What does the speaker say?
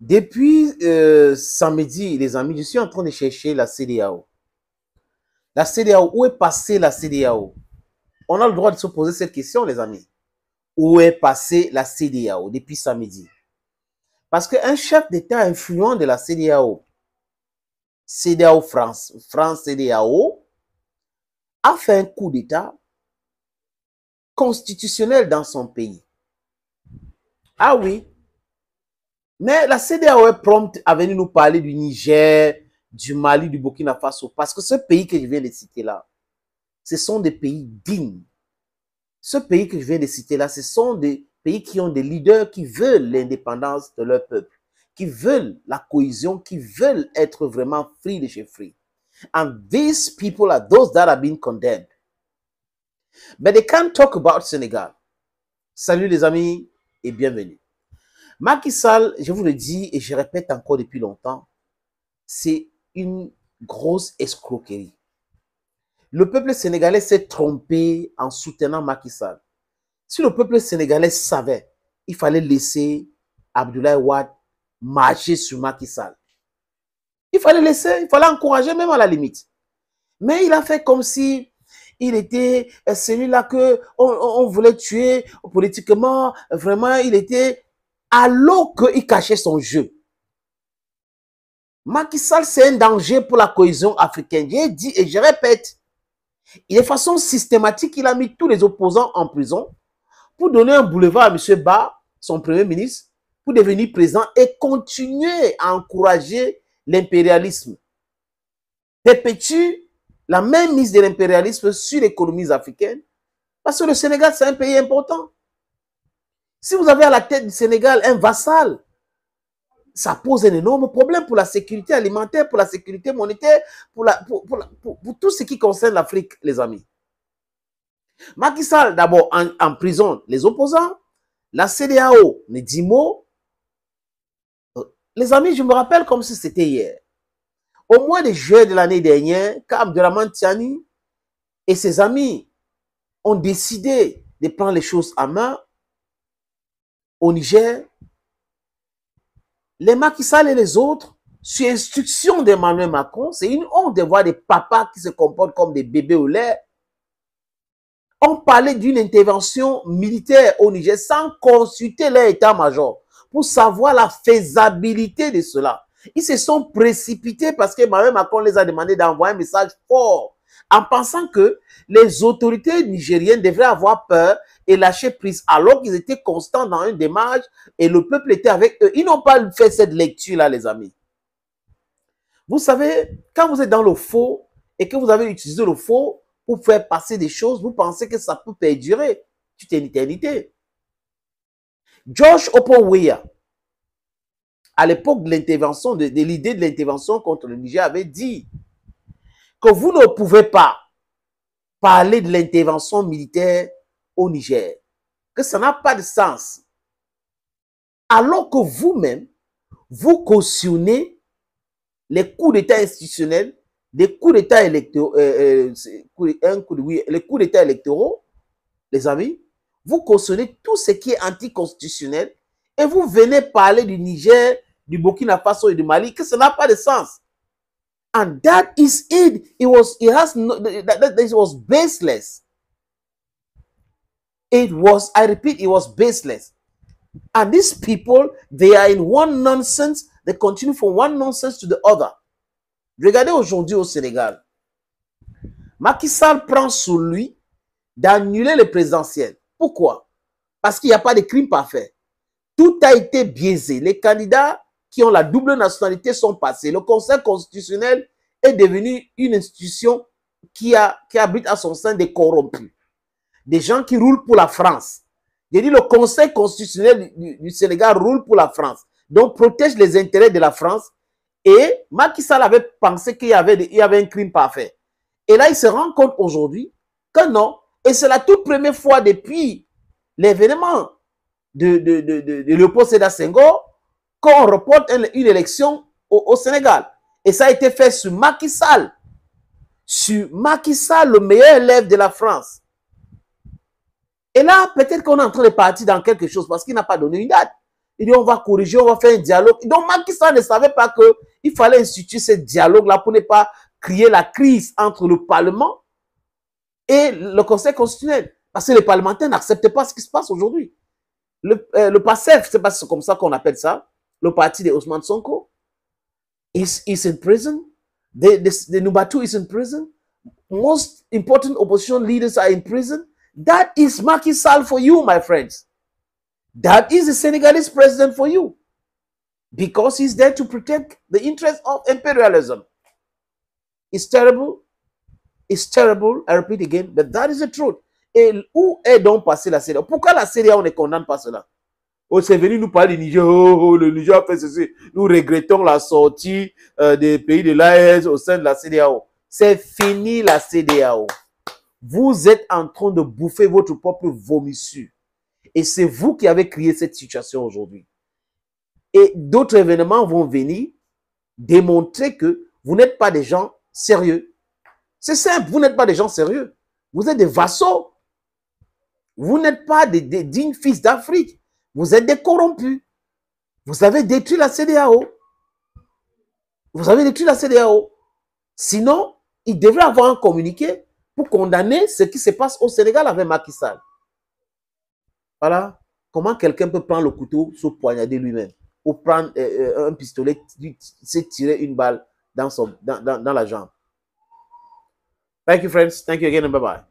Depuis euh, samedi, les amis, je suis en train de chercher la CDAO. La CDAO, où est passée la CDAO On a le droit de se poser cette question, les amis. Où est passée la CDAO depuis samedi Parce qu'un chef d'État influent de la CDAO, CDAO France, France CDAO, a fait un coup d'État constitutionnel dans son pays. Ah oui, mais la CDAO est prompte à venir nous parler du Niger, du Mali, du Burkina Faso, parce que ce pays que je viens de citer là, ce sont des pays dignes. Ce pays que je viens de citer là, ce sont des pays qui ont des leaders qui veulent l'indépendance de leur peuple, qui veulent la cohésion, qui veulent être vraiment free de chez free. And these people are those that have been condemned. But they can't talk about Senegal. Salut les amis et bienvenue. Macky Sall, je vous le dis et je répète encore depuis longtemps, c'est une grosse escroquerie. Le peuple sénégalais s'est trompé en soutenant Macky Sall. Si le peuple sénégalais savait, il fallait laisser Abdoulaye Ouad marcher sur Macky Sall. Il fallait laisser, il fallait encourager même à la limite. Mais il a fait comme si il était euh, celui-là que on voulait tuer politiquement. Vraiment, il était alors qu'il cachait son jeu. Macky Sall, c'est un danger pour la cohésion africaine. J'ai dit et je répète, de façon systématique, il a mis tous les opposants en prison pour donner un boulevard à M. Ba, son premier ministre, pour devenir président et continuer à encourager l'impérialisme. Perpétue la même mise de l'impérialisme sur l'économie africaine parce que le Sénégal, c'est un pays important. Si vous avez à la tête du Sénégal un vassal, ça pose un énorme problème pour la sécurité alimentaire, pour la sécurité monétaire, pour, la, tout ce qui concerne l'Afrique, les amis. Macky Sall, d'abord, en, prison, les opposants. La CDAO, ne dit mot. Les amis, je me rappelle comme si c'était hier. Au mois de juin de l'année dernière, quand Abdelhaman Tiani et ses amis ont décidé de prendre les choses en main, au Niger, les Macky et les autres, sur instruction d'Emmanuel Macron, c'est une honte de voir des papas qui se comportent comme des bébés au lait, ont parlé d'une intervention militaire au Niger sans consulter leur état-major pour savoir la faisabilité de cela. Ils se sont précipités parce que Emmanuel Macron les a demandé d'envoyer un message fort en pensant que les autorités nigériennes devraient avoir peur et lâcher prise alors qu'ils étaient constants dans un démarche et le peuple était avec eux. Ils n'ont pas fait cette lecture-là, les amis. Vous savez, quand vous êtes dans le faux et que vous avez utilisé le faux pour faire passer des choses, vous pensez que ça peut perdurer toute une éternité. Josh Oponwea, à l'époque de l'intervention, de l'idée de l'intervention contre le Niger, avait dit que vous ne pouvez pas parler de l'intervention militaire au Niger, que ça n'a pas de sens. Alors que vous-même, vous cautionnez les coups d'État institutionnels, les coups d'État électoraux, euh, euh, les électoraux, les amis, vous cautionnez tout ce qui est anticonstitutionnel et vous venez parler du Niger, du Burkina Faso et du Mali, que ça n'a pas de sens. And that is it. It was, it has no, that, this was baseless. It was, I repeat, it was baseless. And these people, they are in one nonsense, they continue from one nonsense to the other. Regardez aujourd'hui au Sénégal. Macky Sall prend sur lui d'annuler le présidentiel. Pourquoi Parce qu'il n'y a pas de crime parfait. Tout a été biaisé. Les candidats qui ont la double nationalité sont passés. Le Conseil constitutionnel est devenu une institution qui, a, qui abrite à son sein des corrompus, des gens qui roulent pour la France. J'ai dit le Conseil constitutionnel du, Sénégal roule pour la France, donc protège les intérêts de la France. Et Macky Sall avait pensé qu'il y, avait y avait un crime parfait. Et là, il se rend compte aujourd'hui que non. Et c'est la toute première fois depuis l'événement de, de, de, Léopold Senghor on reporte une élection au, Sénégal. Et ça a été fait sur Macky Sall. Sur Macky Sall, le meilleur élève de la France. Et là, peut-être qu'on est en train de partir dans quelque chose parce qu'il n'a pas donné une date. Il dit, on va corriger, on va faire un dialogue. Donc, Macky Sall ne savait pas qu'il fallait instituer ce dialogue-là pour ne pas créer la crise entre le Parlement et le Conseil constitutionnel. Parce que les parlementaires n'acceptent pas ce qui se passe aujourd'hui. Le, euh, le PASEF, c'est comme ça qu'on appelle ça. le parti de Ousmane Sonko is, is in prison. The, the, the number two is in prison. Most important opposition leaders are in prison. That is Macky Sall for you, my friends. That is the Senegalese president for you. Because he's there to protect the interests of imperialism. It's terrible. It's terrible. I repeat again, but that is the truth. Et où est donc la Syrie Pourquoi la Syrie, on ne condamne pas cela Oh, c'est venu nous parler du Niger. Oh, oh, oh, le Niger a fait ceci. Nous regrettons la sortie euh, des pays de l'AES au sein de la CDAO. C'est fini la CDAO. Vous êtes en train de bouffer votre propre vomissure. Et c'est vous qui avez créé cette situation aujourd'hui. Et d'autres événements vont venir démontrer que vous n'êtes pas des gens sérieux. C'est simple, vous n'êtes pas des gens sérieux. Vous êtes des vassaux. Vous n'êtes pas des dignes fils d'Afrique. Vous êtes des corrompus. Vous avez détruit la CDAO. Vous avez détruit la CDAO. Sinon, il devrait avoir un communiqué pour condamner ce qui se passe au Sénégal avec Macky Sall. Voilà. Comment quelqu'un peut prendre le couteau, se poignarder lui-même, ou prendre euh, euh, un pistolet, se tirer une balle dans, la jambe. Thank you, friends. Thank you again, and bye-bye.